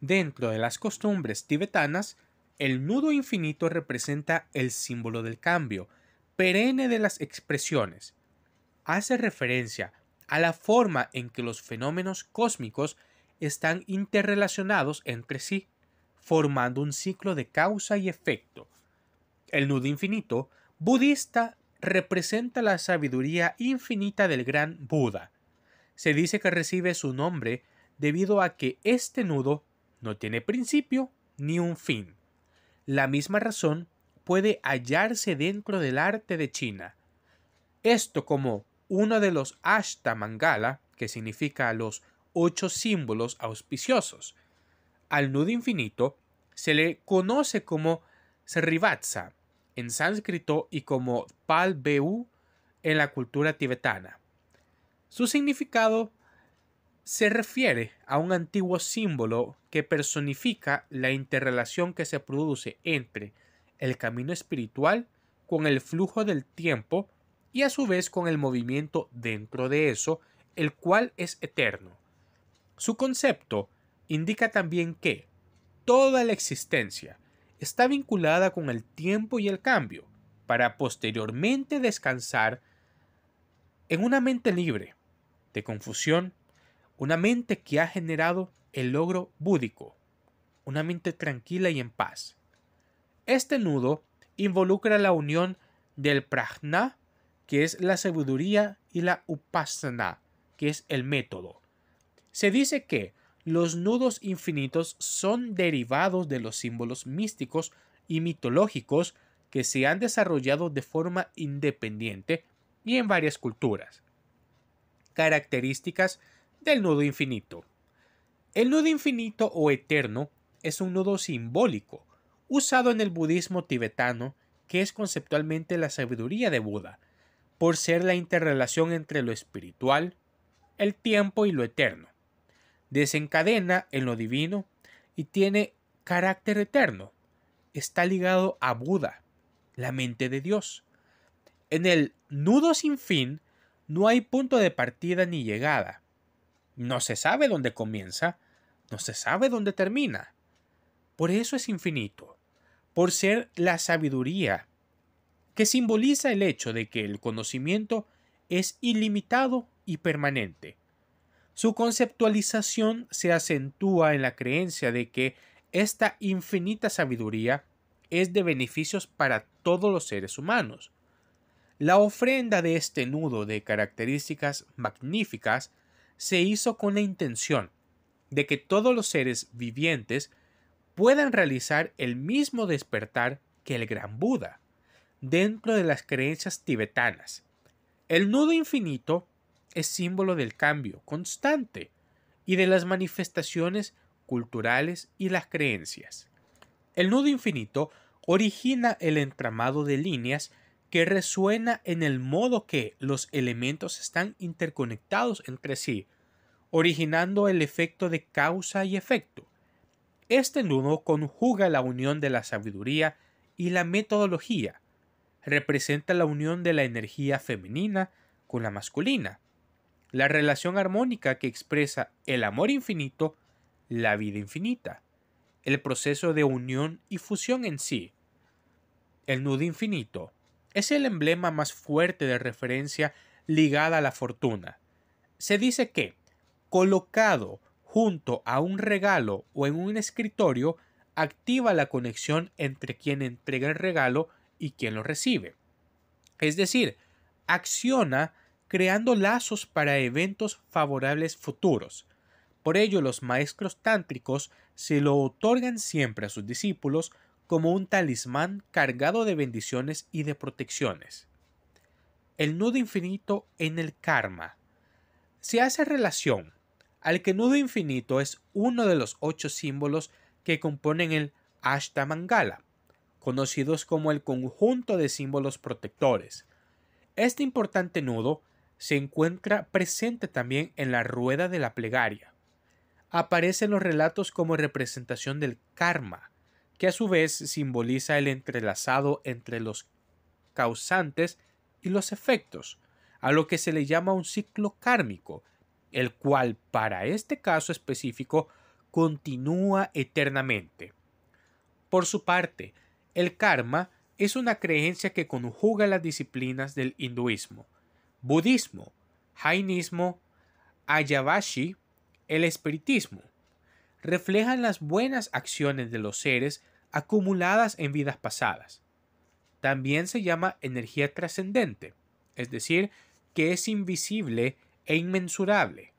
Dentro de las costumbres tibetanas, el nudo infinito representa el símbolo del cambio, perenne de las expresiones. Hace referencia a la forma en que los fenómenos cósmicos están interrelacionados entre sí, formando un ciclo de causa y efecto, el nudo infinito budista representa la sabiduría infinita del gran Buda. Se dice que recibe su nombre debido a que este nudo no tiene principio ni un fin. La misma razón puede hallarse dentro del arte de China. Esto como uno de los Mangala, que significa los ocho símbolos auspiciosos. Al nudo infinito se le conoce como Srivatsa, en sánscrito y como pal Beu en la cultura tibetana. Su significado se refiere a un antiguo símbolo que personifica la interrelación que se produce entre el camino espiritual con el flujo del tiempo y a su vez con el movimiento dentro de eso, el cual es eterno. Su concepto indica también que toda la existencia, está vinculada con el tiempo y el cambio, para posteriormente descansar en una mente libre de confusión, una mente que ha generado el logro búdico, una mente tranquila y en paz. Este nudo involucra la unión del prajna, que es la sabiduría, y la upasana, que es el método. Se dice que los nudos infinitos son derivados de los símbolos místicos y mitológicos que se han desarrollado de forma independiente y en varias culturas. Características del nudo infinito. El nudo infinito o eterno es un nudo simbólico, usado en el budismo tibetano, que es conceptualmente la sabiduría de Buda, por ser la interrelación entre lo espiritual, el tiempo y lo eterno desencadena en lo divino y tiene carácter eterno. Está ligado a Buda, la mente de Dios. En el nudo sin fin no hay punto de partida ni llegada. No se sabe dónde comienza, no se sabe dónde termina. Por eso es infinito, por ser la sabiduría, que simboliza el hecho de que el conocimiento es ilimitado y permanente. Su conceptualización se acentúa en la creencia de que esta infinita sabiduría es de beneficios para todos los seres humanos. La ofrenda de este nudo de características magníficas se hizo con la intención de que todos los seres vivientes puedan realizar el mismo despertar que el gran Buda, dentro de las creencias tibetanas. El nudo infinito es símbolo del cambio constante y de las manifestaciones culturales y las creencias. El nudo infinito origina el entramado de líneas que resuena en el modo que los elementos están interconectados entre sí, originando el efecto de causa y efecto. Este nudo conjuga la unión de la sabiduría y la metodología, representa la unión de la energía femenina con la masculina, la relación armónica que expresa el amor infinito, la vida infinita, el proceso de unión y fusión en sí. El nudo infinito es el emblema más fuerte de referencia ligada a la fortuna. Se dice que, colocado junto a un regalo o en un escritorio, activa la conexión entre quien entrega el regalo y quien lo recibe. Es decir, acciona creando lazos para eventos favorables futuros. Por ello, los maestros tántricos se lo otorgan siempre a sus discípulos como un talismán cargado de bendiciones y de protecciones. El nudo infinito en el karma. Se hace relación al que nudo infinito es uno de los ocho símbolos que componen el Ashtamangala, conocidos como el conjunto de símbolos protectores. Este importante nudo se encuentra presente también en la rueda de la plegaria. Aparece en los relatos como representación del karma, que a su vez simboliza el entrelazado entre los causantes y los efectos, a lo que se le llama un ciclo kármico, el cual para este caso específico continúa eternamente. Por su parte, el karma es una creencia que conjuga las disciplinas del hinduismo, budismo, jainismo, ayavashi, el espiritismo, reflejan las buenas acciones de los seres acumuladas en vidas pasadas. También se llama energía trascendente, es decir, que es invisible e inmensurable.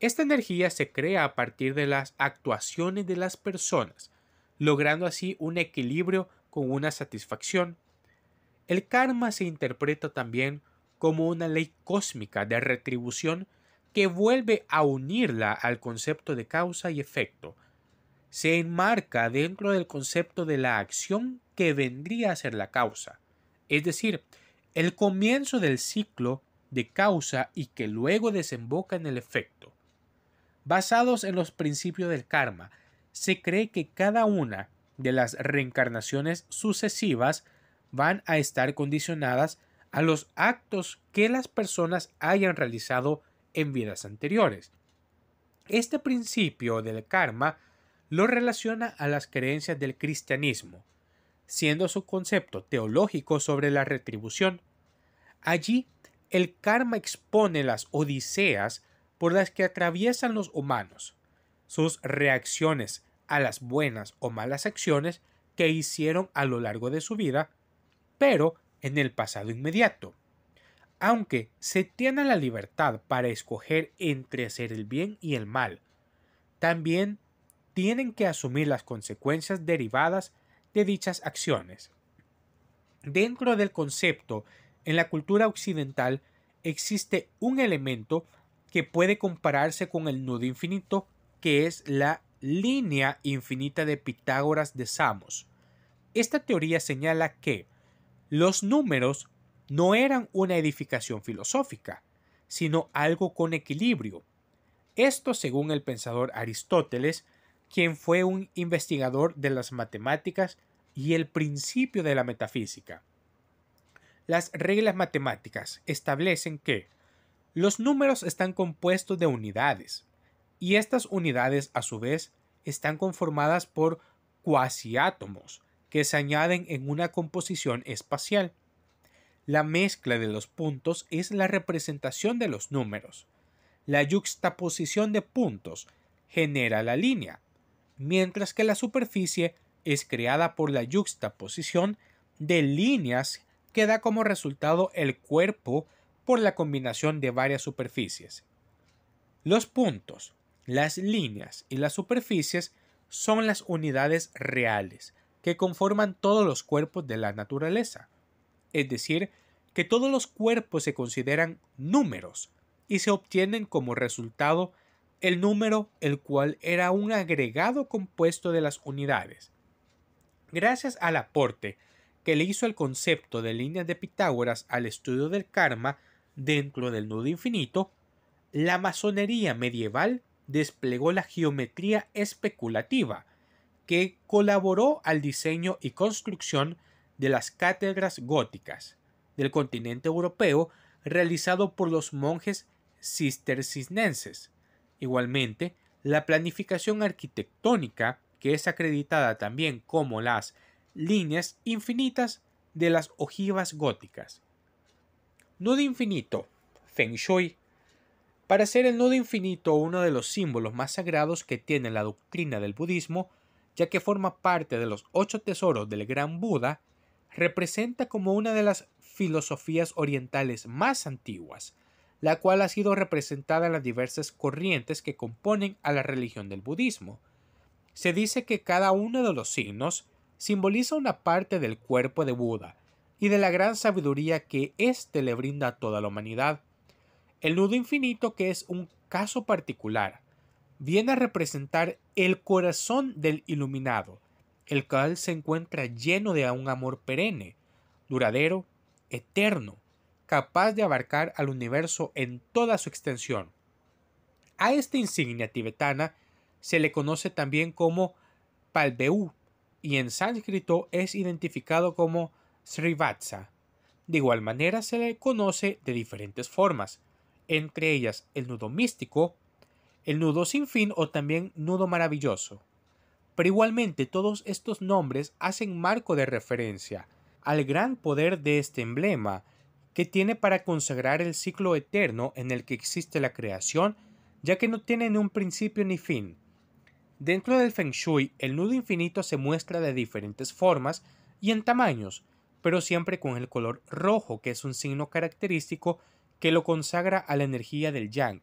Esta energía se crea a partir de las actuaciones de las personas, logrando así un equilibrio con una satisfacción. El karma se interpreta también como una ley cósmica de retribución que vuelve a unirla al concepto de causa y efecto. Se enmarca dentro del concepto de la acción que vendría a ser la causa, es decir, el comienzo del ciclo de causa y que luego desemboca en el efecto. Basados en los principios del karma, se cree que cada una de las reencarnaciones sucesivas van a estar condicionadas a los actos que las personas hayan realizado en vidas anteriores. Este principio del karma lo relaciona a las creencias del cristianismo, siendo su concepto teológico sobre la retribución. Allí, el karma expone las odiseas por las que atraviesan los humanos, sus reacciones a las buenas o malas acciones que hicieron a lo largo de su vida, pero en el pasado inmediato. Aunque se tiene la libertad para escoger entre hacer el bien y el mal, también tienen que asumir las consecuencias derivadas de dichas acciones. Dentro del concepto, en la cultura occidental existe un elemento que puede compararse con el nudo infinito, que es la línea infinita de Pitágoras de Samos. Esta teoría señala que los números no eran una edificación filosófica, sino algo con equilibrio. Esto según el pensador Aristóteles, quien fue un investigador de las matemáticas y el principio de la metafísica. Las reglas matemáticas establecen que los números están compuestos de unidades, y estas unidades a su vez están conformadas por cuasiátomos, que se añaden en una composición espacial. La mezcla de los puntos es la representación de los números. La yuxtaposición de puntos genera la línea, mientras que la superficie es creada por la yuxtaposición de líneas que da como resultado el cuerpo por la combinación de varias superficies. Los puntos, las líneas y las superficies son las unidades reales, que conforman todos los cuerpos de la naturaleza. Es decir, que todos los cuerpos se consideran números y se obtienen como resultado el número el cual era un agregado compuesto de las unidades. Gracias al aporte que le hizo el concepto de líneas de Pitágoras al estudio del karma dentro del nudo infinito, la masonería medieval desplegó la geometría especulativa, que colaboró al diseño y construcción de las cátedras góticas del continente europeo realizado por los monjes cistercisnenses. Igualmente, la planificación arquitectónica, que es acreditada también como las líneas infinitas de las ojivas góticas. Nudo infinito, Feng Shui. Para ser el nudo infinito uno de los símbolos más sagrados que tiene la doctrina del budismo, ya que forma parte de los ocho tesoros del Gran Buda, representa como una de las filosofías orientales más antiguas, la cual ha sido representada en las diversas corrientes que componen a la religión del budismo. Se dice que cada uno de los signos simboliza una parte del cuerpo de Buda y de la gran sabiduría que éste le brinda a toda la humanidad. El nudo infinito, que es un caso particular, viene a representar el corazón del iluminado, el cual se encuentra lleno de un amor perenne, duradero, eterno, capaz de abarcar al universo en toda su extensión. A esta insignia tibetana se le conoce también como Palbeu y en sánscrito es identificado como Srivatsa. De igual manera se le conoce de diferentes formas, entre ellas el nudo místico, el nudo sin fin o también nudo maravilloso. Pero igualmente todos estos nombres hacen marco de referencia al gran poder de este emblema que tiene para consagrar el ciclo eterno en el que existe la creación, ya que no tiene ni un principio ni fin. Dentro del Feng Shui, el nudo infinito se muestra de diferentes formas y en tamaños, pero siempre con el color rojo, que es un signo característico que lo consagra a la energía del Yang.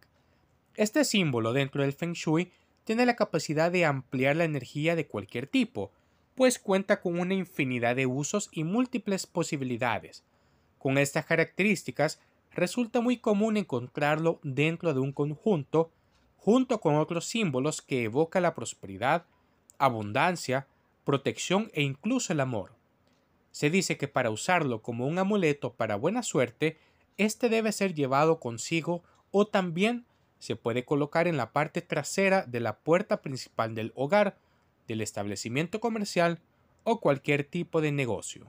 Este símbolo dentro del Feng Shui tiene la capacidad de ampliar la energía de cualquier tipo, pues cuenta con una infinidad de usos y múltiples posibilidades. Con estas características, resulta muy común encontrarlo dentro de un conjunto, junto con otros símbolos que evoca la prosperidad, abundancia, protección e incluso el amor. Se dice que para usarlo como un amuleto para buena suerte, este debe ser llevado consigo o también se puede colocar en la parte trasera de la puerta principal del hogar, del establecimiento comercial o cualquier tipo de negocio.